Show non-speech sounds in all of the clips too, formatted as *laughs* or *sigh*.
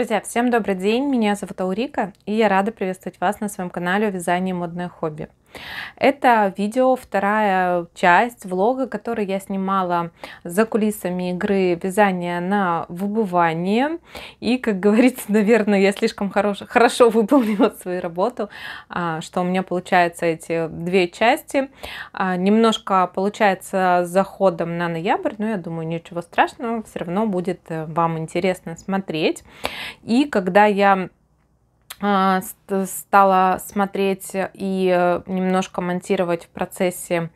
Друзья, всем добрый день, меня зовут Аурика, и я рада приветствовать вас на своем канале о вязании модное хобби. Это видео, вторая часть влога, который я снимала за кулисами игры вязания на выбывание. И, как говорится, *laughs* наверное, я слишком хорош, хорошо выполнила свою работу, а, что у меня получаются эти две части. А, немножко получается заходом на ноябрь, но я думаю, ничего страшного, все равно будет э, вам интересно смотреть. И когда я а, стала смотреть и э, немножко монтировать в процессе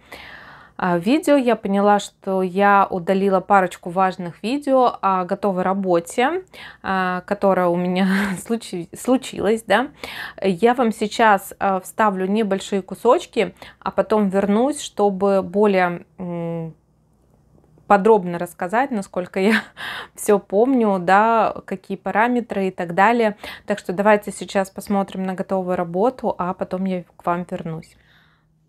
а, видео, я поняла, что я удалила парочку важных видео о готовой работе, а, которая у меня *laughs* случилась. Да? Я вам сейчас э, вставлю небольшие кусочки, а потом вернусь, чтобы более подробно рассказать, насколько я *laughs* все помню, да, какие параметры и так далее. Так что давайте сейчас посмотрим на готовую работу, а потом я к вам вернусь.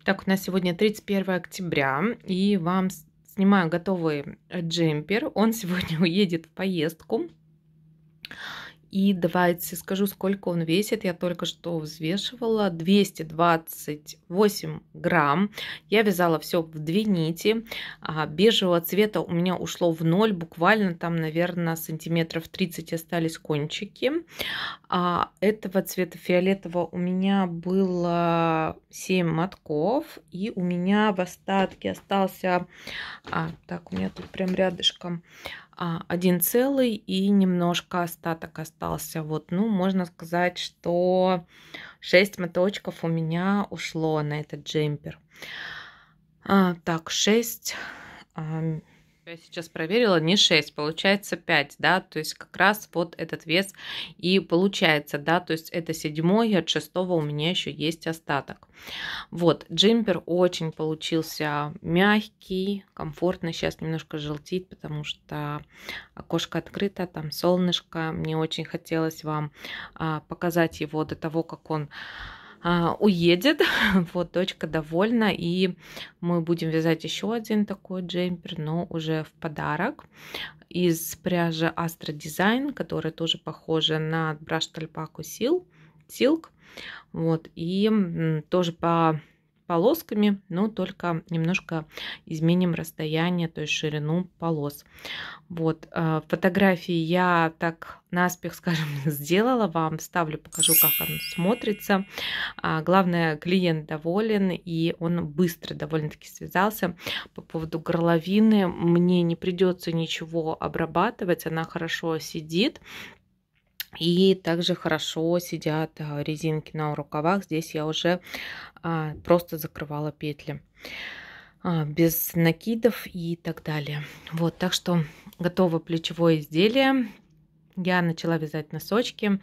Так, у нас сегодня 31 октября, и вам снимаю готовый джемпер. Он *laughs* сегодня уедет в поездку. И давайте скажу, сколько он весит. Я только что взвешивала. 228 грамм. Я вязала все в две нити. А, бежевого цвета у меня ушло в ноль. Буквально там, наверное, сантиметров 30 остались кончики. А этого цвета фиолетового у меня было 7 мотков. И у меня в остатке остался... А, так, у меня тут прям рядышком... А, один целый и немножко остаток остался. Вот, ну, можно сказать, что 6 моточков у меня ушло на этот джемпер. А, так, 6 я сейчас проверила, не 6, получается 5, да, то есть как раз вот этот вес и получается, да, то есть это седьмой, от шестого у меня еще есть остаток. Вот, джемпер очень получился мягкий, комфортный, сейчас немножко желтит, потому что окошко открыто, там солнышко, мне очень хотелось вам а, показать его до того, как он... А, уедет. *laughs* Вот, дочка довольна, и мы будем вязать еще один такой джемпер, но уже в подарок из пряжи Astra Design, которая тоже похожа на браш Тальпаку Сил, Силк. Вот, и тоже по полосками, но только немножко изменим расстояние, то есть ширину полос. Вот, э, фотографии я так наспех, *laughs* скажем, сделала вам, ставлю, покажу, как он смотрится. А, главное, клиент доволен, и он быстро довольно-таки связался. По поводу горловины, мне не придется ничего обрабатывать, она хорошо сидит, и также хорошо сидят а, резинки на рукавах. Здесь я уже а, просто закрывала петли а, без накидов и так далее. Вот, так что готово плечевое изделие я начала вязать носочки.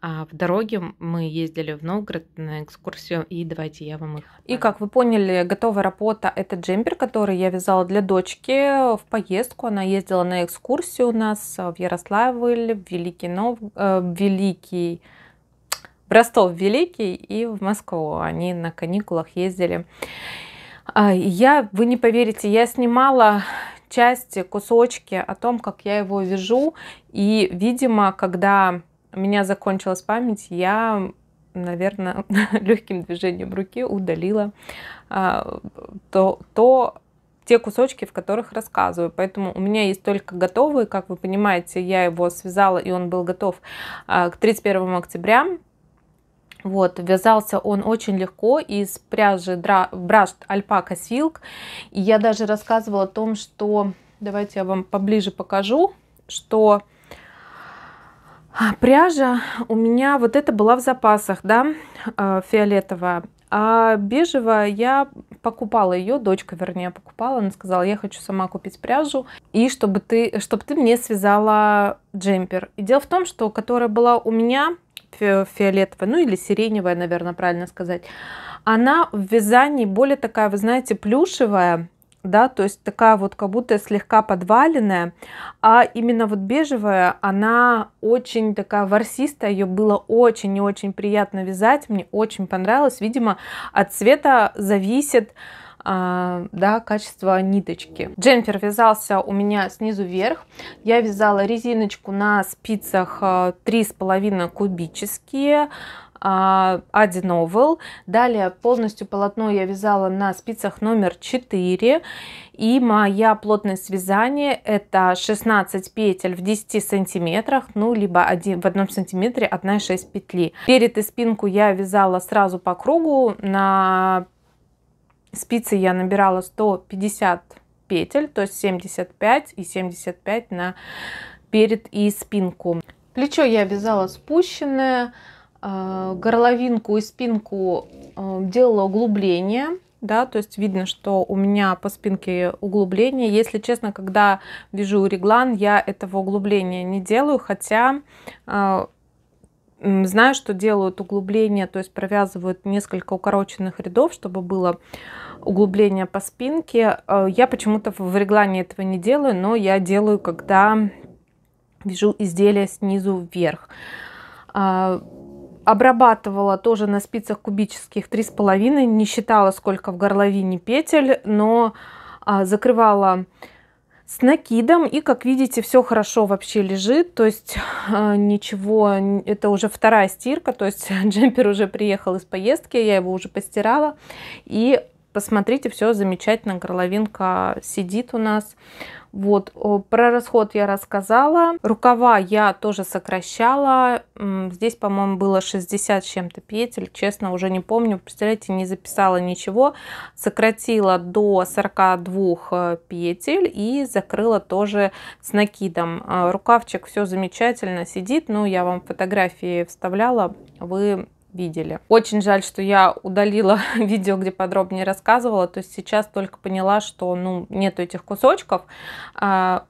А в дороге мы ездили в Новгород на экскурсию, и давайте я вам их... И как вы поняли, готовая работа – это джемпер, который я вязала для дочки в поездку. Она ездила на экскурсию у нас в Ярославль, в Великий, Нов... Э, Великий... в Ростов Великий и в Москву. Они на каникулах ездили. А, я, вы не поверите, я снимала части, кусочки о том, как я его вяжу. И, видимо, когда у меня закончилась память, я наверное, *laughs* легким движением руки удалила а, то, то те кусочки, в которых рассказываю. Поэтому у меня есть только готовые. Как вы понимаете, я его связала, и он был готов а, к 31 октября. Вот, вязался он очень легко из пряжи дра, брашт альпака силк. И я даже рассказывала о том, что... Давайте я вам поближе покажу, что а, пряжа у меня вот это была в запасах, да, а, фиолетовая. А бежевая я покупала ее, дочка вернее покупала, она сказала, я хочу сама купить пряжу, и чтобы ты, чтобы ты мне связала джемпер. И дело в том, что которая была у меня, фиолетовая, ну или сиреневая, наверное, правильно сказать, она в вязании более такая, вы знаете, плюшевая, да, то есть такая вот как будто слегка подваленная, а именно вот бежевая, она очень такая ворсистая, ее было очень и очень приятно вязать, мне очень понравилось, видимо, от цвета зависит, а, да, качество ниточки. Джемпер вязался у меня снизу вверх. Я вязала резиночку на спицах 3,5 а, кубические. А, одиновал. Далее полностью полотно я вязала на спицах номер 4. И моя плотность вязания это 16 петель в 10 сантиметрах, ну либо один в одном сантиметре 1,6 петли. Перед и спинку я вязала сразу по кругу на спицы я набирала 150 петель, то есть 75 и 75 на перед и спинку. Плечо я вязала спущенное, э, горловинку и спинку э, делала углубление, да, то есть видно, что у меня по спинке углубление. Если честно, когда вяжу реглан, я этого углубления не делаю, хотя э, знаю, что делают углубление, то есть провязывают несколько укороченных рядов, чтобы было углубления по спинке. Э, я почему-то в реглане этого не делаю, но я делаю, когда вяжу изделие снизу вверх. А, обрабатывала тоже на спицах кубических 3,5, не считала, сколько в горловине петель, но а, закрывала с накидом и как видите все хорошо вообще лежит то есть а, ничего это уже вторая стирка то есть *laughs* джемпер уже приехал из поездки я его уже постирала и Посмотрите, все замечательно, горловинка сидит у нас. Вот, про расход я рассказала. Рукава я тоже сокращала. Здесь, по-моему, было 60 чем-то петель. Честно, уже не помню. Представляете, не записала ничего. Сократила до 42 э, петель и закрыла тоже с накидом. Э, рукавчик все замечательно сидит. Ну, я вам фотографии вставляла. Вы видели. Очень жаль, что я удалила *laughs* видео, где подробнее рассказывала. То есть сейчас только поняла, что ну, нету этих кусочков. А,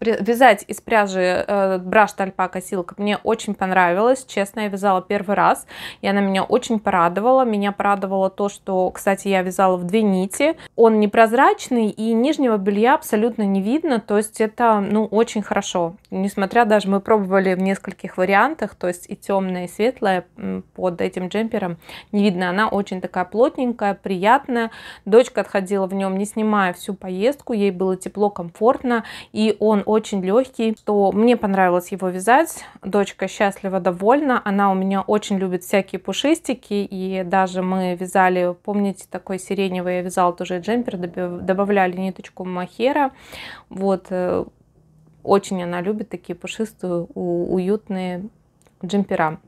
вязать из пряжи э, браш альпака силка мне очень понравилось. Честно, я вязала первый раз, и она меня очень порадовала. Меня порадовало то, что, кстати, я вязала в две нити. Он непрозрачный, и нижнего белья абсолютно не видно, то есть это, ну, очень хорошо. Несмотря даже мы пробовали в нескольких вариантах, то есть и темное и светлое под этим джемпером не видно. Она очень такая плотненькая, приятная. Дочка отходила в нем, не снимая всю поездку, ей было тепло, комфортно, и он очень легкий, что мне понравилось его вязать. Дочка счастлива, довольна. Она у меня очень любит всякие пушистики. И даже мы вязали, помните, такой сиреневый я вязала тоже джемпер, добавляли ниточку махера. Вот, э, очень она любит такие пушистые, уютные джемпера.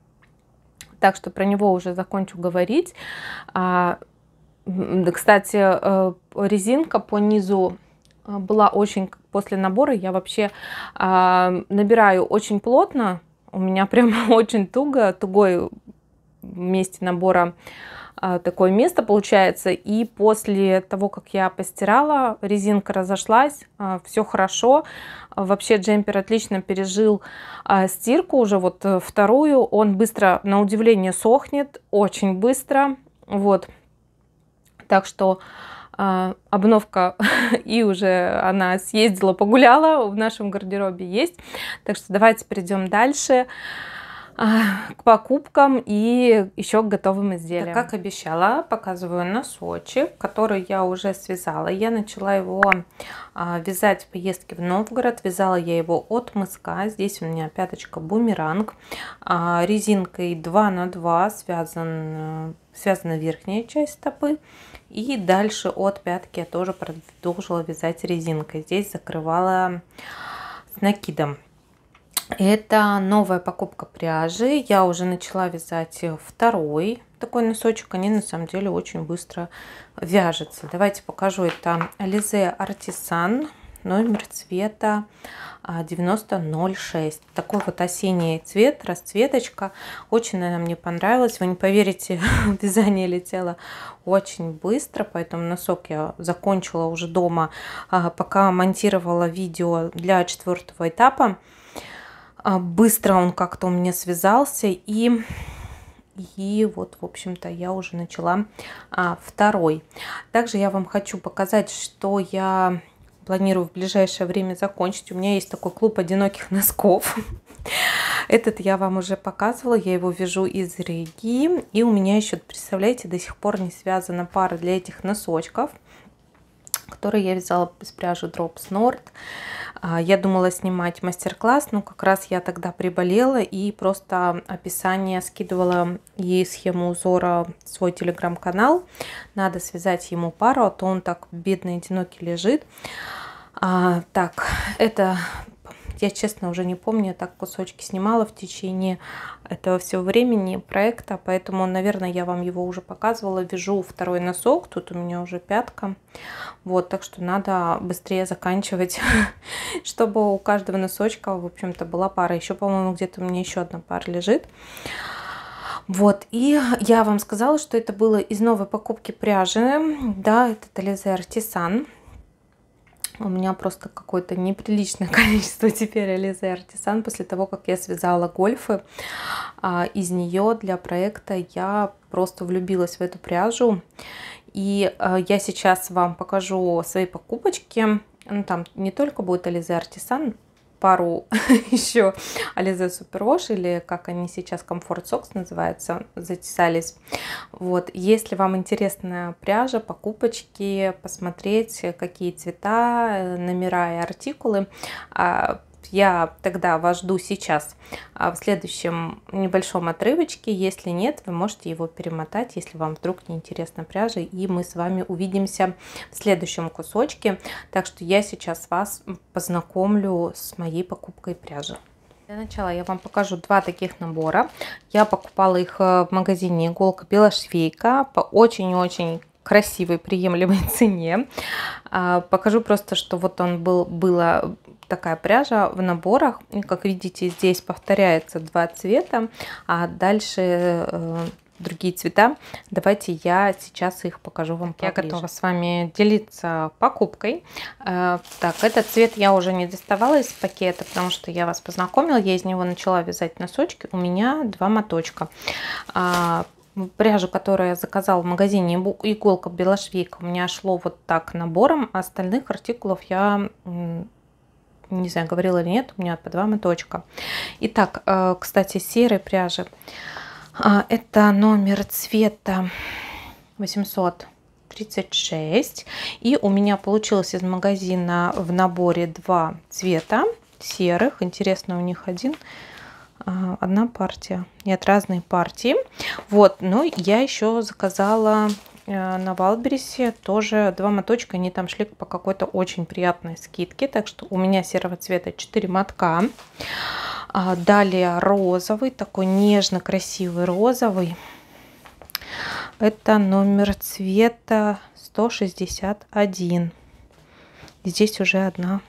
Так что про него уже закончу говорить. А, кстати, э, резинка по низу Э, была очень после набора. Я вообще э, набираю очень плотно. У меня *laughs* прям очень туго, тугой месте набора э, такое место получается. И после того, как я постирала, резинка разошлась, э, а, все хорошо. Вообще джемпер отлично пережил э, стирку уже вот э, вторую. Он быстро, на удивление, сохнет, очень быстро. Вот. Так что а, обновка *laughs* и уже она съездила, погуляла, в нашем гардеробе есть. Так что давайте перейдем дальше а, к покупкам и еще к готовым изделиям. Так, как обещала, показываю носочек, который я уже связала. Я начала его а, вязать в поездке в Новгород. Вязала я его от мыска. Здесь у меня пяточка бумеранг. резинкой 2 на 2 связан, связана верхняя часть стопы. И дальше от пятки я тоже продолжила вязать резинкой. Здесь закрывала с накидом. Это новая покупка пряжи. Я уже начала вязать второй такой носочек. Они на самом деле очень быстро вяжутся. Давайте покажу. Это Лизе Артисан номер цвета 9006. А, Такой вот осенний цвет, расцветочка. Очень она мне понравилась. Вы не поверите, *laughs* вязание летело очень быстро, поэтому носок я закончила уже дома, а, пока монтировала видео для четвертого этапа. А, быстро он как-то у меня связался и... И вот, в общем-то, я уже начала а, второй. Также я вам хочу показать, что я планирую в ближайшее время закончить. У меня есть такой клуб одиноких носков. *laughs* Этот я вам уже показывала, я его вяжу из реги. И у меня еще, представляете, до сих пор не связана пара для этих носочков который я взяла из пряжи Drops Nord. А, я думала снимать мастер-класс, но как раз я тогда приболела и просто описание скидывала и схему узора в свой телеграм-канал. Надо связать ему пару, а то он так бедный, одинокий лежит. А, так, это я, честно, уже не помню, я так кусочки снимала в течение этого всего времени проекта, поэтому, наверное, я вам его уже показывала. Вяжу второй носок, тут у меня уже пятка. Вот, так что надо быстрее заканчивать, *laughs* чтобы у каждого носочка, в общем-то, была пара. Еще, по-моему, где-то у меня еще одна пара лежит. Вот, и я вам сказала, что это было из новой покупки пряжи, да, это Тализе Артисан, у меня просто какое-то неприличное *laughs* количество теперь Ализы Артисан. После того, как я связала гольфы, а, из нее для проекта я просто влюбилась в эту пряжу. И а, я сейчас вам покажу свои покупочки. Ну, там не только будет Элизе Артисан, пару *laughs* еще Alize Superwash или как они сейчас Comfort Socks называются, затесались. Вот, если вам интересна пряжа, покупочки, посмотреть, какие цвета, э, номера и артикулы, а, я тогда вас жду сейчас а, в следующем небольшом отрывочке. Если нет, вы можете его перемотать, если вам вдруг неинтересна пряжа. И мы с вами увидимся в следующем кусочке. Так что я сейчас вас познакомлю с моей покупкой пряжи. Для начала я вам покажу два таких набора. Я покупала их э, в магазине иголка белошвейка по очень-очень красивой, приемлемой *laughs* цене. А, покажу просто, что вот он был, было, такая пряжа в наборах. Как видите, здесь повторяется два цвета, а дальше э, другие цвета. Давайте я сейчас их покажу вам поближе. Я готова с вами делиться покупкой. Э, так, этот цвет я уже не доставала из пакета, потому что я вас познакомила. Я из него начала вязать носочки. У меня два моточка. А, пряжу, которую я заказала в магазине иголка белошвейка, у меня шло вот так набором. Остальных артикулов я не знаю, говорила или нет, у меня по два моточка. Итак, э, кстати, серой пряжи. А, это номер цвета 836, и у меня получилось из магазина в наборе два цвета серых интересно у них один а, одна партия нет разные партии вот Ну, я еще заказала Э, на Валберисе тоже два моточка, они там шли по какой-то очень приятной скидке, так что у меня серого цвета 4 мотка. А, далее розовый, такой нежно-красивый розовый. Это номер цвета 161. Здесь уже одна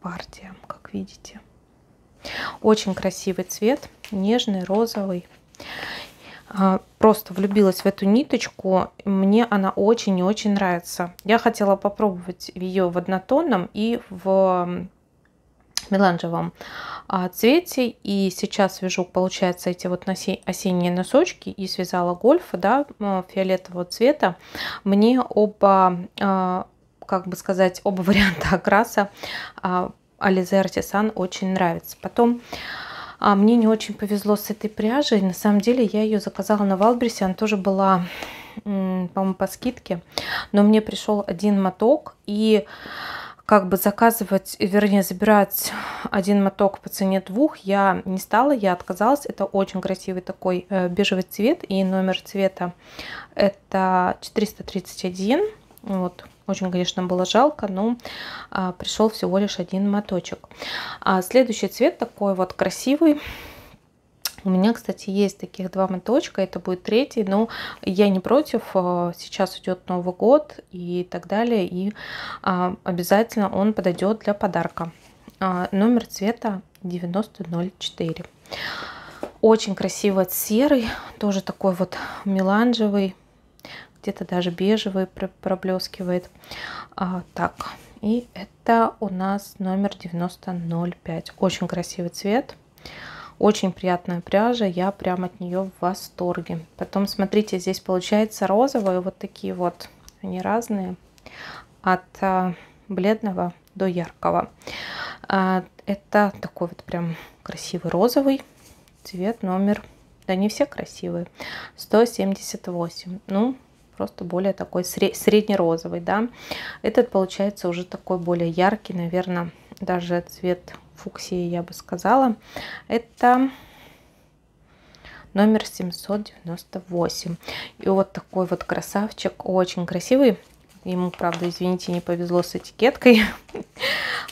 партия, как видите. Очень красивый цвет, нежный, розовый. А, просто влюбилась в эту ниточку. Мне она очень и очень нравится. Я хотела попробовать ее в однотонном и в меланжевом а, цвете. И сейчас вяжу, получается, эти вот осенние носочки и связала гольфа, да, фиолетового цвета. Мне оба, а, как бы сказать, оба *laughs* варианта окраса Ализе Артисан очень нравится. Потом а мне не очень повезло с этой пряжей. На самом деле я ее заказала на Валбрисе. Она тоже была, по-моему, по скидке. Но мне пришел один моток. И как бы заказывать, вернее, забирать один моток по цене двух я не стала, я отказалась. Это очень красивый такой э, бежевый цвет. И номер цвета это 431. Вот, очень, конечно, было жалко, но а, пришел всего лишь один моточек. А, следующий цвет такой вот красивый. У меня, кстати, есть таких два моточка, это будет третий, но я не против, а, сейчас идет Новый год и так далее, и а, обязательно он подойдет для подарка. А, номер цвета 9004. Очень красивый серый, тоже такой вот меланжевый, где-то даже бежевый проблескивает. А, так, и это у нас номер 9005. Очень красивый цвет. Очень приятная пряжа, я прям от нее в восторге. Потом, смотрите, здесь получается розовые, вот такие вот, они разные, от а, бледного до яркого. А, это такой вот прям красивый розовый цвет номер, да не все красивые, 178. Ну, просто более такой среднерозовый, да. Этот получается уже такой более яркий, наверное, даже цвет фуксии, я бы сказала. Это номер 798. И вот такой вот красавчик, очень красивый. Ему, правда, извините, не повезло с этикеткой. *laughs*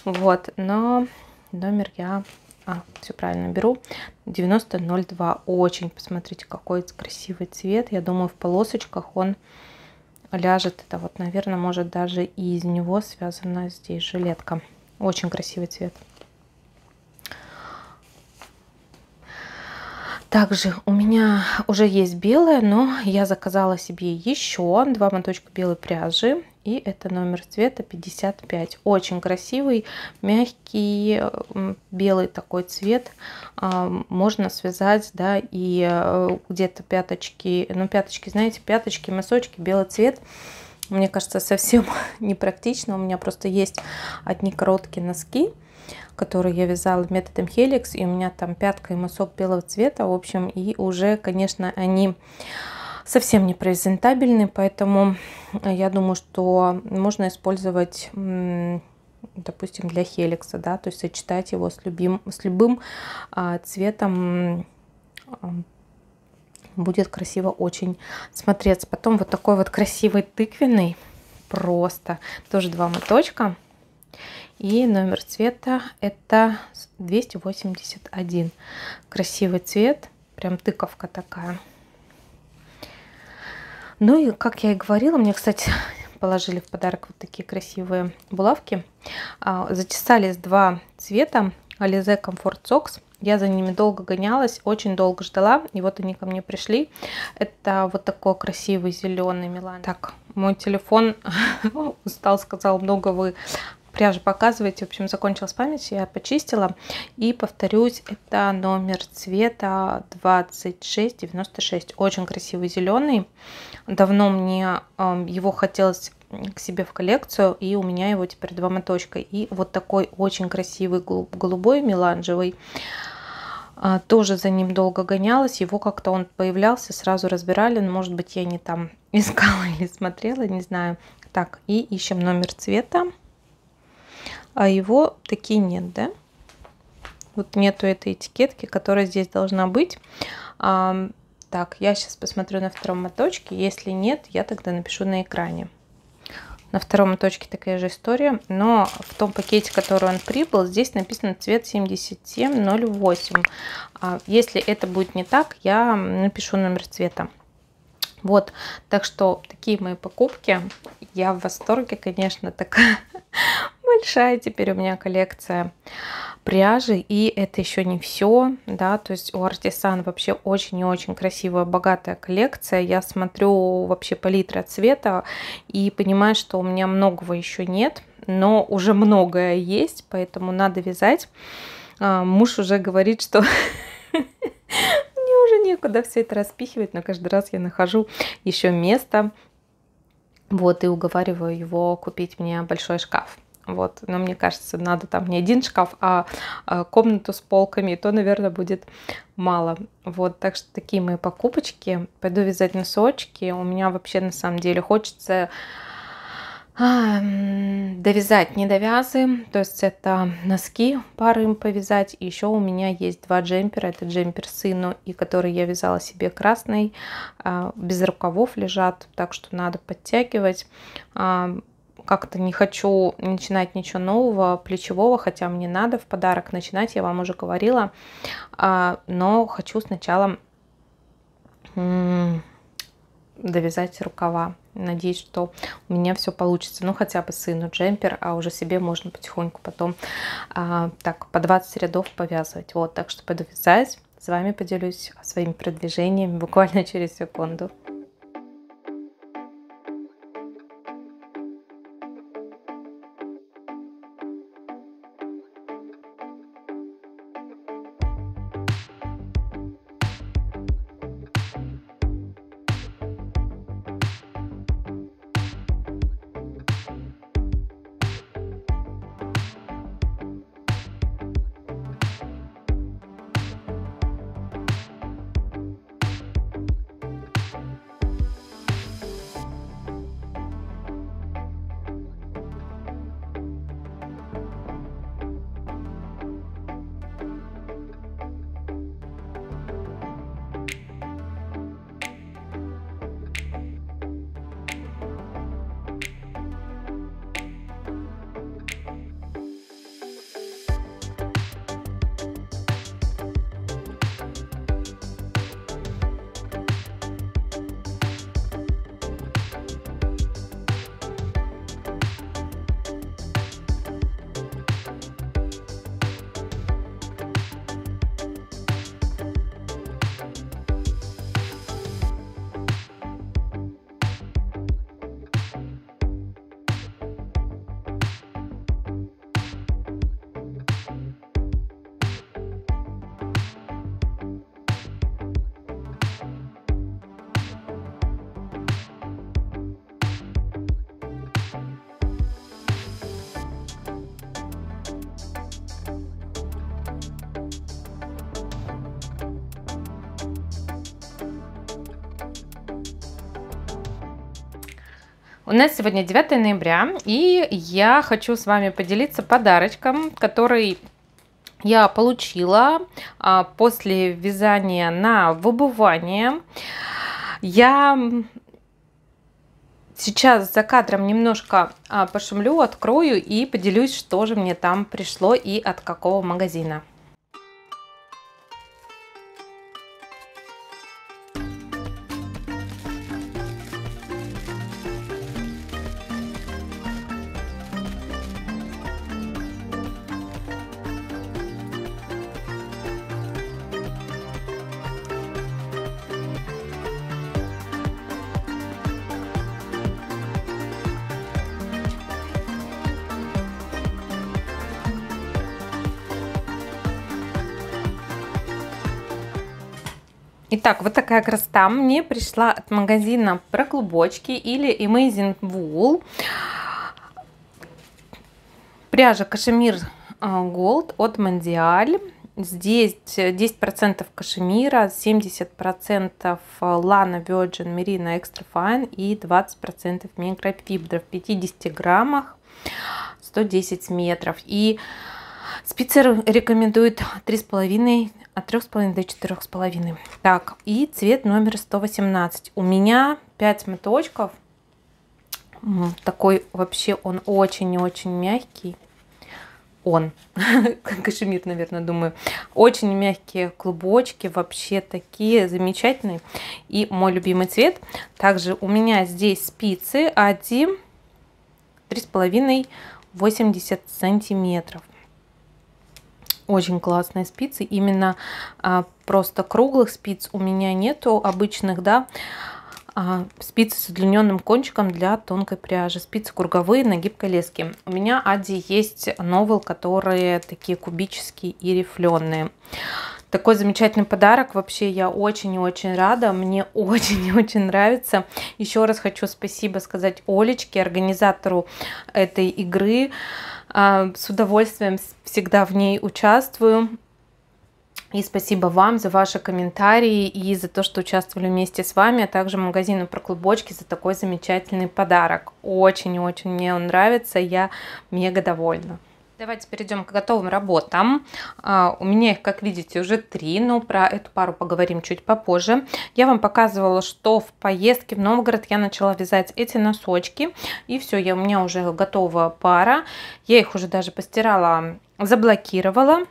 Вот, но номер я а, все правильно беру, 9002. Очень, посмотрите, какой красивый цвет. Я думаю, в полосочках он ляжет. Это вот, наверное, может даже и из него связана здесь жилетка. Очень красивый цвет. Также у меня уже есть белая, но я заказала себе еще два моточка белой пряжи. И это номер цвета 55. Очень красивый, мягкий, белый такой цвет. А, можно связать, да, и э, где-то пяточки, ну пяточки, знаете, пяточки, мысочки, белый цвет мне кажется, совсем *laughs* непрактично. У меня просто есть одни короткие носки который я вязала методом Helix, и у меня там пятка и мысок белого цвета, в общем, и уже, конечно, они совсем не презентабельны, поэтому я думаю, что можно использовать допустим, для хеликса, да, то есть сочетать его с, любим, с любым а, цветом а, будет красиво очень смотреться. Потом вот такой вот красивый тыквенный, просто тоже два моточка. И номер цвета это 281. Красивый цвет, прям тыковка такая. Ну и, как я и говорила, мне, кстати, *laughs* положили в подарок вот такие красивые булавки. А, Затесались два цвета, Alize Comfort Socks. Я за ними долго гонялась, очень долго ждала, и вот они ко мне пришли. Это вот такой красивый зеленый Милан. Так, мой телефон *laughs* устал, сказал, много вы пряжи показываете. В общем, закончилась память, я почистила. И повторюсь, это номер цвета 2696. Очень красивый зеленый. Давно мне эм, его хотелось к себе в коллекцию, и у меня его теперь два моточка. И вот такой очень красивый голубой меланжевый. А, тоже за ним долго гонялась, его как-то он появлялся, сразу разбирали, но ну, может быть я не там *laughs* искала или смотрела, не знаю. Так, и ищем номер цвета а его такие нет, да? Вот нету этой этикетки, которая здесь должна быть. А, так, я сейчас посмотрю на втором моточке. Если нет, я тогда напишу на экране. На втором моточке такая же история, но в том пакете, который он прибыл, здесь написано цвет 7708. А если это будет не так, я напишу номер цвета. Вот, так что такие мои покупки. Я в восторге, конечно, такая *laughs* большая теперь у меня коллекция пряжи. И это еще не все, да, то есть у Артисан вообще очень и очень красивая, богатая коллекция. Я смотрю вообще палитра цвета и понимаю, что у меня многого еще нет, но уже многое есть, поэтому надо вязать. А, муж уже говорит, что *laughs* мне уже некуда все это распихивать, но каждый раз я нахожу еще место, вот, и уговариваю его купить мне большой шкаф. Вот. Но мне кажется, надо там не один шкаф, а, а комнату с полками, и то, наверное, будет мало. Вот, так что такие мои покупочки. Пойду вязать носочки. У меня вообще, на самом деле, хочется а, довязать недовязы, то есть это носки пары им повязать. И еще у меня есть два джемпера, это джемпер сыну, и который я вязала себе красный, а, без рукавов лежат, так что надо подтягивать как-то не хочу начинать ничего нового, плечевого, хотя мне надо в подарок начинать, я вам уже говорила, а, но хочу сначала довязать рукава. Надеюсь, что у меня все получится. Ну, хотя бы сыну джемпер, а уже себе можно потихоньку потом а, так по 20 рядов повязывать. Вот, так что подвязать, С вами поделюсь своими продвижениями буквально *laughs* через секунду. нас сегодня 9 ноября, и я хочу с вами поделиться подарочком, который я получила а, после вязания на выбывание. Я сейчас за кадром немножко а, пошумлю, открою и поделюсь, что же мне там пришло и от какого магазина. Итак, вот такая красота мне пришла от магазина про клубочки или Amazing Wool. Пряжа кашемир а, Gold от Мандиаль. Здесь 10% кашемира, 70% лана Virgin Merino Extra Fine и 20% микрофибра в 50 граммах, 110 метров. И Спицер рекомендует 3,5 от 3,5 до 4,5. Так, и цвет номер 118. У меня 5 моточков. Такой вообще он очень-очень мягкий. Он. *laughs* Кашемир, наверное, думаю. Очень мягкие клубочки. Вообще такие замечательные. И мой любимый цвет. Также у меня здесь спицы 1, 3,5, 80 сантиметров очень классные спицы. Именно а, просто круглых спиц у меня нету, обычных, да. А, спицы с удлиненным кончиком для тонкой пряжи. Спицы круговые на гибкой леске. У меня Ади есть новел, которые такие кубические и рифленые. Такой замечательный подарок. Вообще я очень и очень рада. Мне *laughs* очень и очень нравится. Еще раз хочу спасибо сказать Олечке, организатору этой игры. А, с удовольствием всегда в ней участвую. И спасибо вам за ваши комментарии и за то, что участвовали вместе с вами, а также магазину про клубочки за такой замечательный подарок. Очень-очень мне он нравится, я мега довольна. Давайте перейдем к готовым работам. А, у меня их, как видите, уже три, но про эту пару поговорим чуть попозже. Я вам показывала, что в поездке в Новгород я начала вязать эти носочки. И все, я, у меня уже готова пара. Я их уже даже постирала, заблокировала.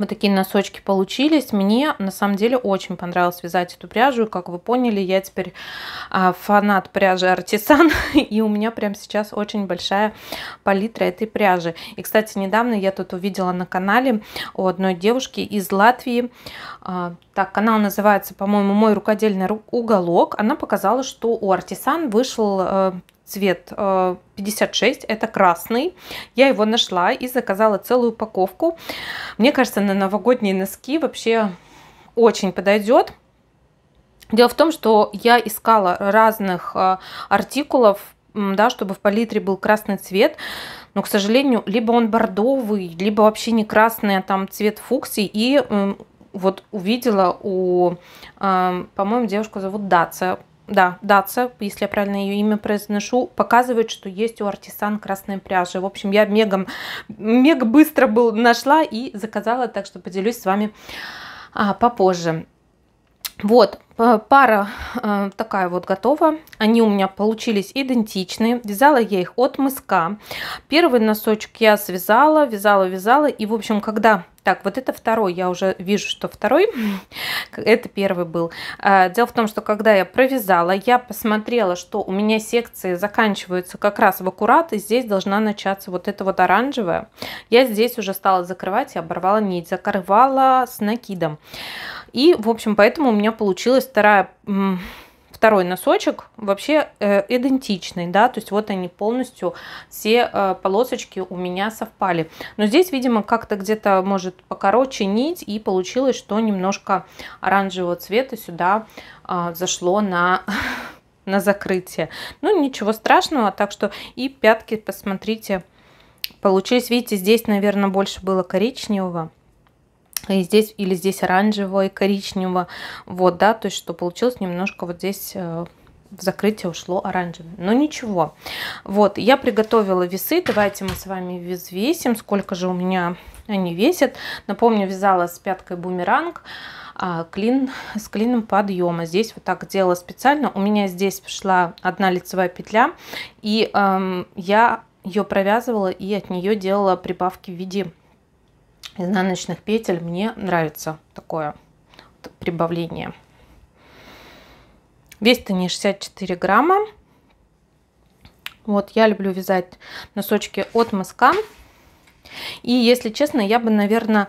Вот такие носочки получились. Мне на самом деле очень понравилось вязать эту пряжу. Как вы поняли, я теперь а, фанат пряжи артисан. *laughs* И у меня прямо сейчас очень большая палитра этой пряжи. И, кстати, недавно я тут увидела на канале у одной девушки из Латвии. А, так, канал называется, по-моему, «Мой рукодельный уголок». Она показала, что у артисан вышел а, цвет 56, э, это красный. Я его нашла и заказала целую упаковку. Мне кажется, на новогодние носки вообще очень подойдет. Дело в том, что я искала разных э, артикулов, да, чтобы в палитре был красный цвет, но, к сожалению, либо он бордовый, либо вообще не красный, а там цвет фуксий, и вот увидела у, э, по-моему, девушку зовут Даца, да, Датса, если я правильно ее имя произношу, показывает, что есть у артисан красной пряжи. В общем, я мега, мега быстро был, нашла и заказала, так что поделюсь с вами а, попозже. Вот, пара э, такая вот готова. Они у меня получились идентичные. Вязала я их от мыска. Первый носочек я связала, вязала, вязала. И, в общем, когда так, вот это второй, я уже вижу, что второй, *laughs* это первый был. А, дело в том, что когда я провязала, я посмотрела, что у меня секции заканчиваются как раз в аккурат, и здесь должна начаться вот эта вот оранжевая. Я здесь уже стала закрывать и оборвала нить, закрывала с накидом. И, в общем, поэтому у меня получилась вторая второй носочек вообще э, идентичный, да, то есть вот они полностью, все э, полосочки у меня совпали. Но здесь, видимо, как-то где-то может покороче нить, и получилось, что немножко оранжевого цвета сюда э, зашло на *laughs* на закрытие. Ну, ничего страшного, так что и пятки, посмотрите, получились, видите, здесь, наверное, больше было коричневого и здесь или здесь оранжевого и коричневого. Вот, да, то есть что получилось немножко вот здесь э, в закрытие ушло оранжевым. Но ничего. Вот, я приготовила весы. Давайте мы с вами взвесим, сколько же у меня они весят. Напомню, вязала с пяткой бумеранг а, клин, с клином подъема. Здесь вот так делала специально. У меня здесь пошла одна лицевая петля. И эм, я ее провязывала и от нее делала прибавки в виде изнаночных петель мне нравится такое прибавление. Вес то не 64 грамма. Вот, я люблю вязать носочки от мыска. И, если честно, я бы, наверное,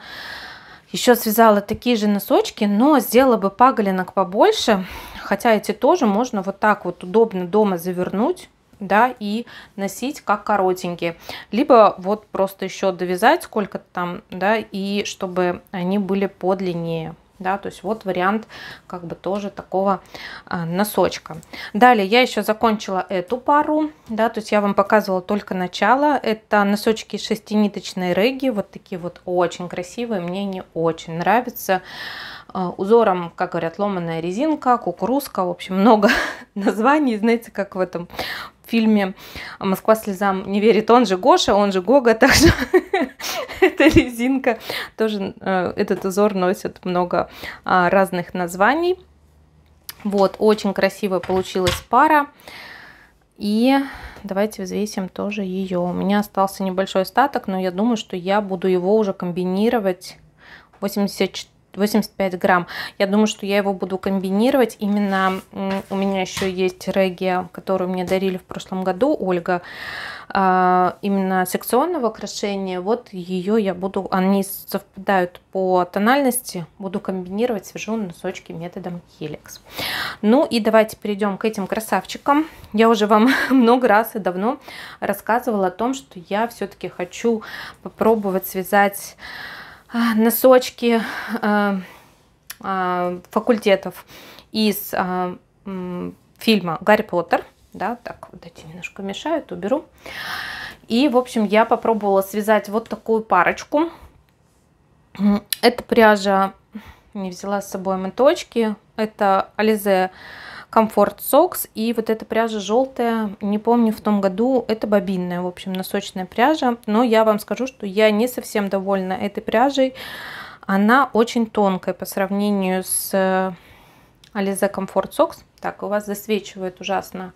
еще связала такие же носочки, но сделала бы паголинок побольше. Хотя эти тоже можно вот так вот удобно дома завернуть да, и носить как коротенькие. Либо вот просто еще довязать сколько-то там, да, и чтобы они были подлиннее да, то есть вот вариант как бы тоже такого а, носочка. Далее я еще закончила эту пару, да, то есть я вам показывала только начало, это носочки шестиниточной реги, вот такие вот очень красивые, мне они очень нравятся, а, узором, как говорят, ломаная резинка, кукурузка, в общем, много *laughs* названий, знаете, как в этом фильме «Москва слезам не верит». Он же Гоша, он же Гога, так что *laughs* эта резинка тоже, э, этот узор носит много а, разных названий. Вот, очень красивая получилась пара. И давайте взвесим тоже ее. У меня остался небольшой остаток, но я думаю, что я буду его уже комбинировать 84 85 грамм. Я думаю, что я его буду комбинировать. Именно у меня еще есть регия, которую мне дарили в прошлом году, Ольга, а, именно секционного украшения. Вот ее я буду, они совпадают по тональности, буду комбинировать, свяжу носочки методом Helix. Ну и давайте перейдем к этим красавчикам. Я уже вам *laughs* много раз и давно рассказывала о том, что я все-таки хочу попробовать связать носочки э, э, факультетов из э, фильма «Гарри Поттер». Да, так, вот эти немножко мешают, уберу. И, в общем, я попробовала связать вот такую парочку. Это пряжа, не взяла с собой моточки. Это Ализе Comfort Socks. И вот эта пряжа желтая, не помню, в том году, это бобинная, в общем, носочная пряжа. Но я вам скажу, что я не совсем довольна этой пряжей. Она очень тонкая по сравнению с Ализе э, Comfort Socks. Так, у вас засвечивает ужасно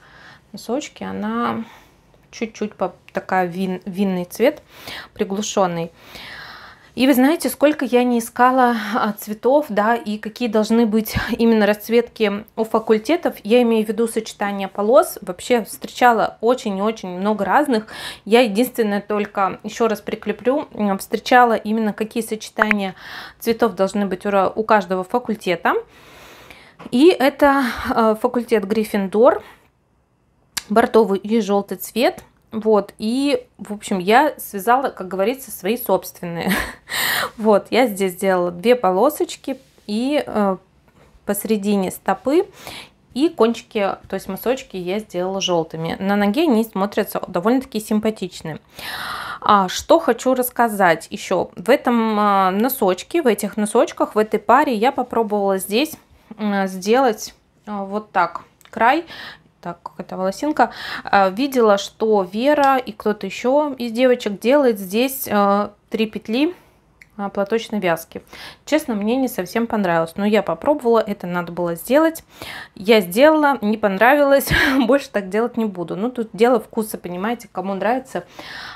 носочки. Она чуть-чуть такая вин, винный цвет, приглушенный. И вы знаете, сколько я не искала а, цветов, да, и какие должны быть именно расцветки у факультетов, я имею в виду сочетание полос, вообще встречала очень-очень и много разных, я единственное только, еще раз прикреплю, встречала именно какие сочетания цветов должны быть у каждого факультета, и это а, факультет Гриффиндор, бордовый и желтый цвет – вот, и, в общем, я связала, как говорится, свои собственные. *laughs* Вот, я здесь сделала две полосочки и э, посередине стопы и кончики, то есть мысочки я сделала желтыми. На ноге они смотрятся довольно-таки симпатичны. А, что хочу рассказать еще. В этом э, носочке, в этих носочках, в этой паре я попробовала здесь э, сделать э, вот так край так, какая-то волосинка, а, видела, что Вера и кто-то еще из девочек делает здесь э, три петли а, платочной вязки. Честно, мне не совсем понравилось, но я попробовала, это надо было сделать. Я сделала, не понравилось, *laughs* больше так делать не буду. Ну, тут дело вкуса, понимаете, кому нравится,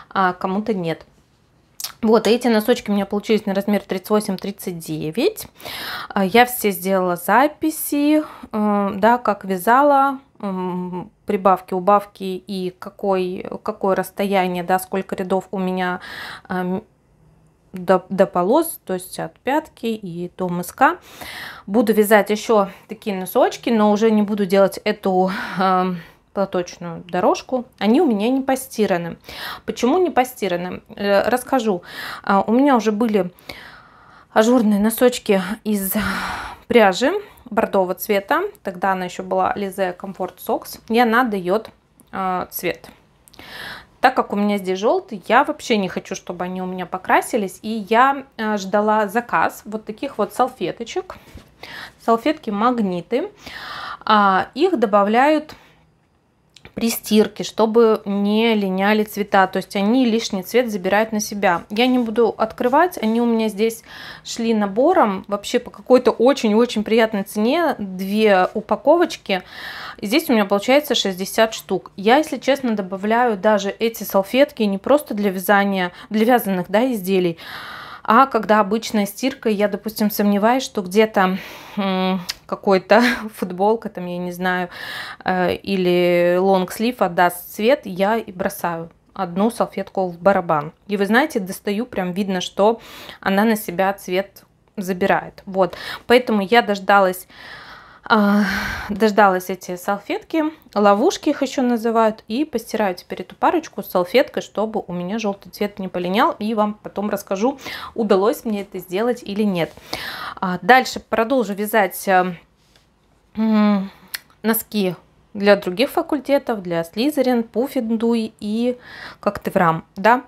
а кому-то нет. Вот, эти носочки у меня получились на размер 38-39. А, я все сделала записи, э, да, как вязала, прибавки, убавки и какой, какое расстояние, да, сколько рядов у меня эм, до, до полос, то есть от пятки и до мыска. Буду вязать еще такие носочки, но уже не буду делать эту э, платочную дорожку. Они у меня не постираны. Почему не постираны? Э, расскажу. Э, у меня уже были ажурные носочки из пряжи бордового цвета, тогда она еще была Lise Комфорт Сокс. и она дает э, цвет. Так как у меня здесь желтый, я вообще не хочу, чтобы они у меня покрасились, и я э, ждала заказ вот таких вот салфеточек, салфетки-магниты, э, а, их добавляют при стирке, чтобы не линяли цвета. То есть они лишний цвет забирают на себя. Я не буду открывать, они у меня здесь шли набором, вообще по какой-то очень-очень приятной цене, две упаковочки. Здесь у меня получается 60 штук. Я, если честно, добавляю даже эти салфетки не просто для вязания, для вязаных да, изделий, а когда обычная стирка, я, допустим, сомневаюсь, что где-то какой-то *laughs* футболка, там, я не знаю, э, или лонгслив отдаст цвет, я и бросаю одну салфетку в барабан. И вы знаете, достаю, прям видно, что она на себя цвет забирает. Вот, поэтому я дождалась а, дождалась эти салфетки, ловушки их еще называют, и постираю теперь эту парочку с салфеткой, чтобы у меня желтый цвет не полинял, и вам потом расскажу, удалось мне это сделать или нет. А, дальше продолжу вязать э, носки для других факультетов, для Слизерин, Пуффиндуй и Коктеврам, да.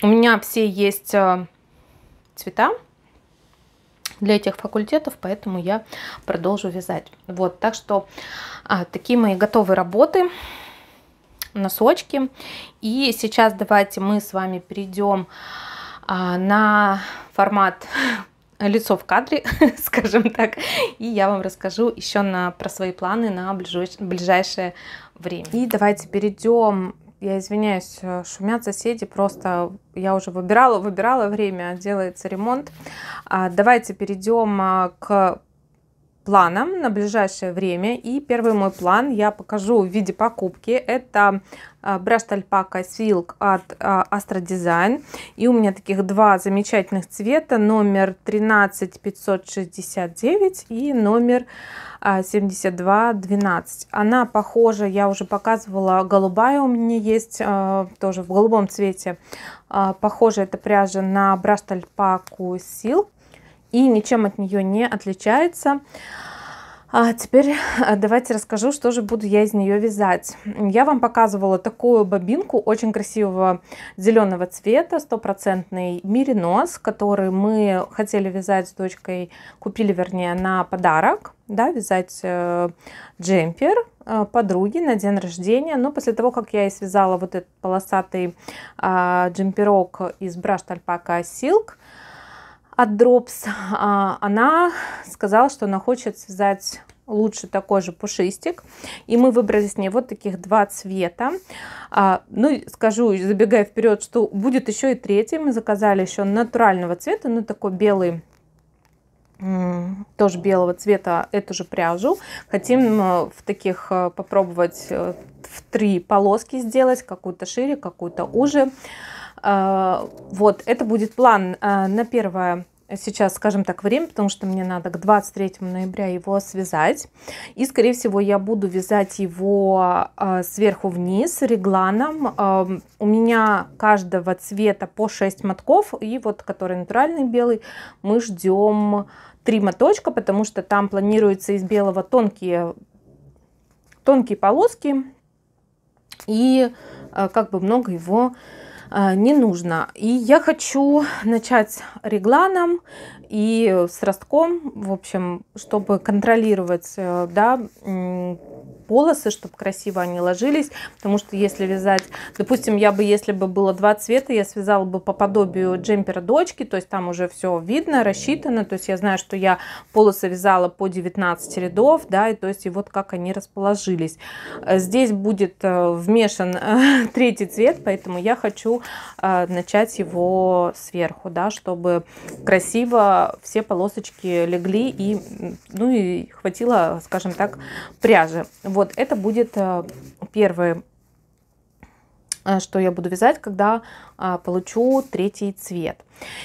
У меня все есть э, цвета, для этих факультетов, поэтому я продолжу вязать. Вот, так что а, такие мои готовые работы, носочки. И сейчас давайте мы с вами перейдем а, на формат *laughs* лицо в кадре, *laughs* скажем так, и я вам расскажу еще на, про свои планы на ближайшее время. И давайте перейдем я извиняюсь, э, шумят соседи, просто я уже выбирала, выбирала время, делается ремонт. А, давайте перейдем а, к планам на ближайшее время. И первый мой план я покажу в виде покупки. Это браш Альпака Silk от а, Astra Design. И у меня таких два замечательных цвета. Номер 13569 и номер 7212. А, Она похожа, я уже показывала, голубая у меня есть, а, тоже в голубом цвете. похоже эта пряжа на браш Альпаку Silk и ничем от нее не отличается. А теперь а, давайте расскажу, что же буду я из нее вязать. Я вам показывала такую бобинку очень красивого зеленого цвета, стопроцентный меринос, который мы хотели вязать с дочкой, купили, вернее, на подарок, да, вязать э, джемпер э, подруги на день рождения. Но после того, как я и связала вот этот полосатый а, джемперок из браш тальпака Silk, от Drops, а, она сказала, что она хочет связать лучше такой же пушистик. И мы выбрали с ней вот таких два цвета. А, ну, скажу, забегая вперед, что будет еще и третий. Мы заказали еще натурального цвета, ну, такой белый тоже белого цвета эту же пряжу. Хотим э, в таких э, попробовать э, в три полоски сделать, какую-то шире, какую-то уже. А, вот, это будет план а, на первое сейчас, скажем так, время, потому что мне надо к 23 ноября его связать. И, скорее всего, я буду вязать его а, сверху вниз регланом. у меня каждого цвета по 6 мотков. И вот, который натуральный белый, мы ждем 3 моточка, потому что там планируется из белого тонкие, тонкие полоски. И как бы много его Э, не нужно. И я хочу начать регланом и э, с ростком, в общем, чтобы контролировать э, да, полосы, чтобы красиво они ложились, потому что если вязать, допустим, я бы, если бы было два цвета, я связала бы по подобию джемпера дочки, то есть там уже все видно, рассчитано, то есть я знаю, что я полосы вязала по 19 рядов, да, и то есть и вот как они расположились. Э, здесь будет э, вмешан э, *laughs* третий цвет, поэтому я хочу начать его сверху, да, чтобы красиво все полосочки легли и, ну и хватило, скажем так, пряжи. Вот вот, это будет э, первое, э, что я буду вязать, когда э, получу третий цвет.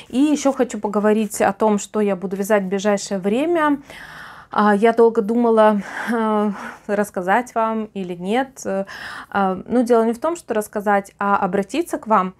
И еще хочу поговорить о том, что я буду вязать в ближайшее время. А, я долго думала, рассказать вам или нет. Ну, дело не в том, что рассказать, а обратиться к вам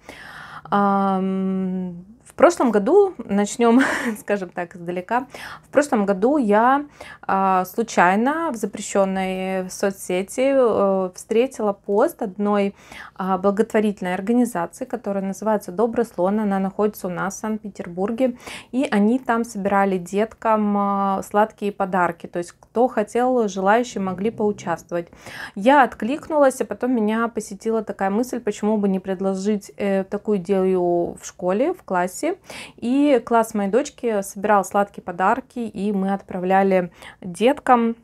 в прошлом году, начнем, *laughs* скажем так, издалека, в прошлом году я а, случайно в запрещенной соцсети э, встретила пост одной а, благотворительной организации, которая называется «Добрый слон». Она находится у нас в Санкт-Петербурге. И они там собирали деткам а, сладкие подарки. То есть, кто хотел, желающие могли поучаствовать. Я откликнулась, а потом меня посетила такая мысль, почему бы не предложить э, такую идею в школе, в классе, гости, и класс моей дочки собирал сладкие подарки, и мы отправляли деткам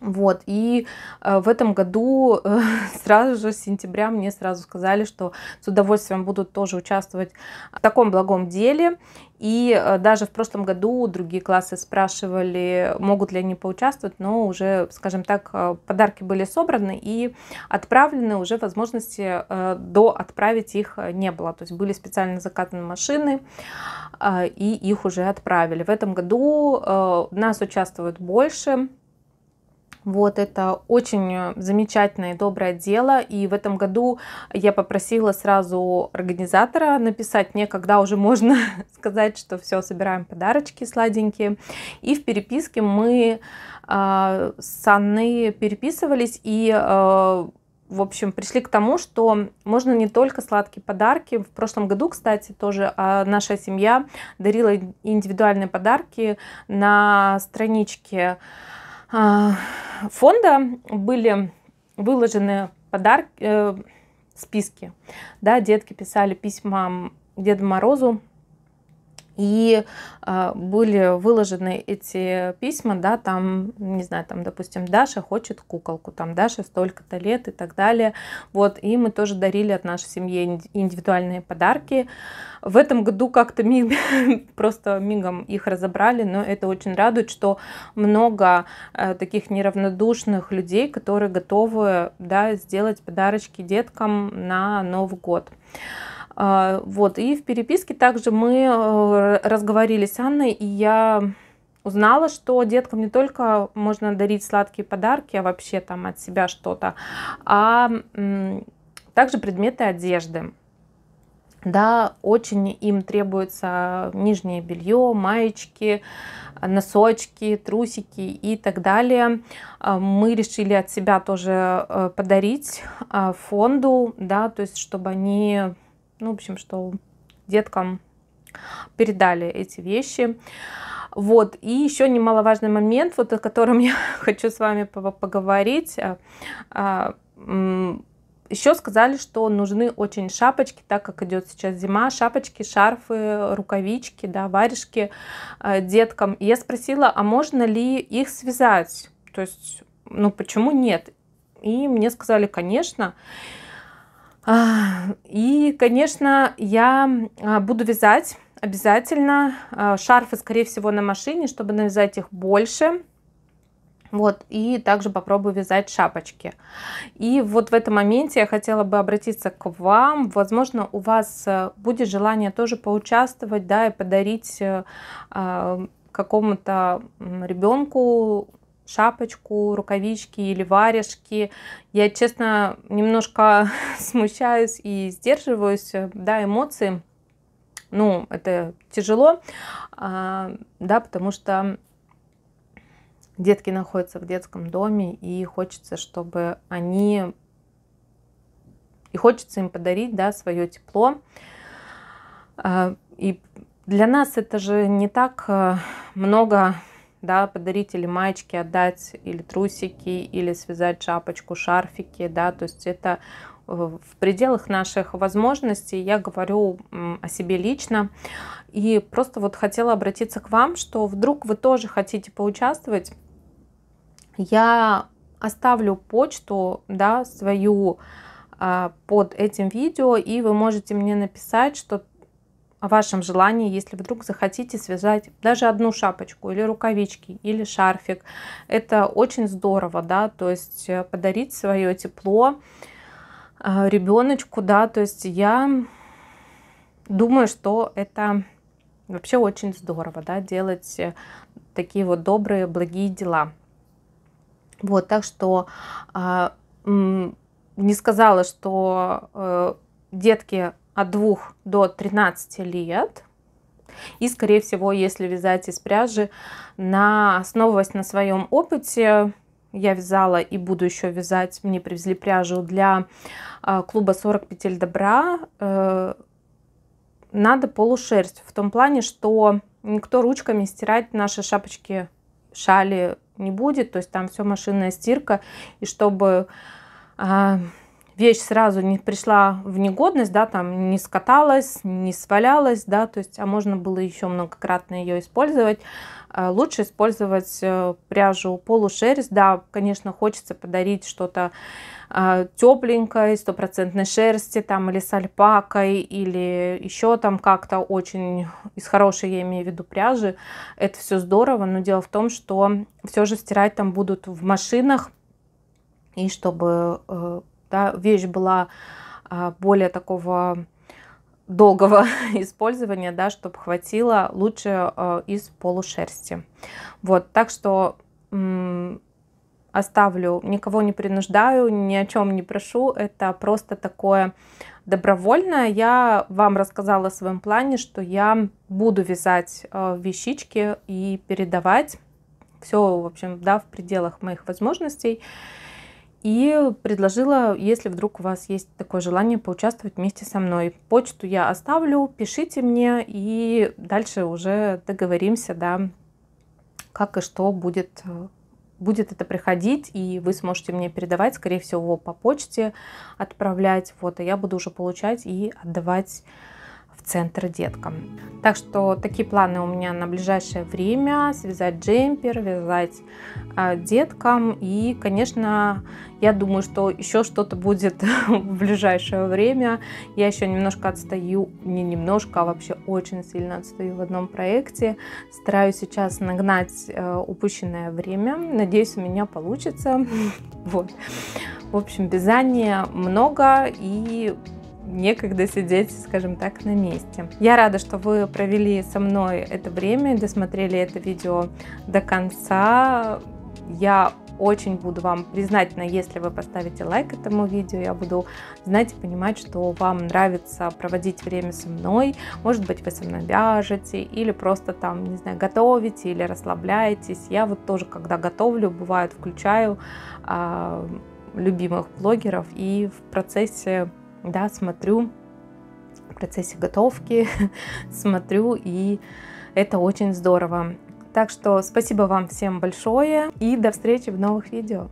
вот, и э, в этом году э, *laughs* сразу же с сентября мне сразу сказали, что с удовольствием будут тоже участвовать в таком благом деле. И э, даже в прошлом году другие классы спрашивали, могут ли они поучаствовать, но уже, скажем так, э, подарки были собраны и отправлены, уже возможности э, до отправить их не было. То есть были специально закатаны машины э, и их уже отправили. В этом году э, нас участвуют больше вот это очень э, замечательное и доброе дело. И в этом году я попросила сразу организатора написать мне, когда уже можно *laughs* сказать, что все, собираем подарочки сладенькие. И в переписке мы э, с Анной переписывались и э, в общем, пришли к тому, что можно не только сладкие подарки. В прошлом году, кстати, тоже а, наша семья дарила индивидуальные подарки на страничке а, фонда были выложены подарки, э, списки. Да, детки писали письма Деду Морозу и э, были выложены эти письма, да, там, не знаю, там, допустим, Даша хочет куколку, там, Даша столько-то лет и так далее, вот, и мы тоже дарили от нашей семьи индивидуальные подарки. В этом году как-то ми *laughs* просто мигом их разобрали, но это очень радует, что много э, таких неравнодушных людей, которые готовы, да, сделать подарочки деткам на Новый год. А, вот, и в переписке также мы э, разговорили с Анной, и я узнала, что деткам не только можно дарить сладкие подарки, а вообще там от себя что-то, а также предметы одежды. Да, очень им требуется нижнее белье, маечки, носочки, трусики и так далее. А, мы решили от себя тоже э, подарить а, фонду, да, то есть чтобы они ну, в общем, что деткам передали эти вещи. Вот, и еще немаловажный момент, вот о котором *laughs* я хочу с вами поговорить. А, а, еще сказали, что нужны очень шапочки, так как идет сейчас зима, шапочки, шарфы, рукавички, да, варежки а, деткам. И я спросила, а можно ли их связать? То есть, ну почему нет? И мне сказали, конечно. Конечно. А, и, конечно, я а, буду вязать обязательно а, шарфы, скорее всего, на машине, чтобы навязать их больше. Вот, и также попробую вязать шапочки. И вот в этом моменте я хотела бы обратиться к вам. Возможно, у вас э, будет желание тоже поучаствовать, да, и подарить э, какому-то ребенку шапочку, рукавички или варежки. Я, честно, немножко *laughs* смущаюсь и сдерживаюсь, э, да, эмоции. Ну, это тяжело, а, да, потому что детки находятся в детском доме, и хочется, чтобы они... И хочется им подарить, да, свое тепло. А, и для нас это же не так э, много да, подарить или маечки отдать, или трусики, или связать шапочку, шарфики, да, то есть это э, в пределах наших возможностей, я говорю о себе лично. И просто вот хотела обратиться к вам, что вдруг вы тоже хотите поучаствовать, я оставлю почту, да, свою а, под этим видео, и вы можете мне написать, что о вашем желании, если вдруг захотите связать даже одну шапочку или рукавички, или шарфик. Это очень здорово, да, то есть э, подарить свое тепло э, ребеночку, да, то есть я думаю, что это вообще очень здорово, да, делать э, такие вот добрые, благие дела. Вот, так что а, не сказала, что детки от 2 до 13 лет. И, скорее всего, если вязать из пряжи, на, основываясь на своем опыте, я вязала и буду еще вязать, мне привезли пряжу для а, клуба 40 петель добра, э, надо полушерсть. В том плане, что никто ручками стирать наши шапочки, шали не будет, то есть там все машинная стирка, и чтобы а, вещь сразу не пришла в негодность, да, там не скаталась, не свалялась, да, то есть, а можно было еще многократно ее использовать. Э, лучше использовать э, пряжу полушерсть, да, конечно, хочется подарить что-то э, тепленькой, стопроцентной шерсти, там, или с альпакой, или еще там как-то очень из хорошей, я имею в виду, пряжи. Это все здорово, но дело в том, что все же стирать там будут в машинах, и чтобы да? Вещь была а, более такого долгого *laughs* использования, да, чтобы хватило лучше э, из полушерсти. Вот, так что м, оставлю, никого не принуждаю, ни о чем не прошу, это просто такое добровольное. Я вам рассказала о своем плане, что я буду вязать э, вещички и передавать все, в общем, да, в пределах моих возможностей и предложила, если вдруг у вас есть такое желание поучаствовать вместе со мной. Почту я оставлю, пишите мне, и дальше уже договоримся, да, как и что будет, будет это приходить, и вы сможете мне передавать, скорее всего, по почте отправлять, вот, а я буду уже получать и отдавать в центр деткам. Так что такие планы у меня на ближайшее время. Связать джемпер, вязать э, а, деткам. И, конечно, я думаю, что еще что-то будет *laughs* в ближайшее время. Я еще немножко отстаю, не немножко, а вообще очень сильно отстаю в одном проекте. Стараюсь сейчас нагнать э, упущенное время. Надеюсь, у меня получится. *laughs* Вот. В общем, вязания много и некогда сидеть, скажем так, на месте. Я рада, что вы провели со мной это время, досмотрели это видео до конца. Я очень буду вам признательна, если вы поставите лайк этому видео. Я буду знать и понимать, что вам нравится проводить время со мной. Может быть, вы со мной вяжете или просто там, не знаю, готовите или расслабляетесь. Я вот тоже, когда готовлю, бывает, включаю э, любимых блогеров и в процессе да, смотрю в процессе готовки, *laughs* смотрю, и это очень здорово. Так что спасибо вам всем большое и до встречи в новых видео.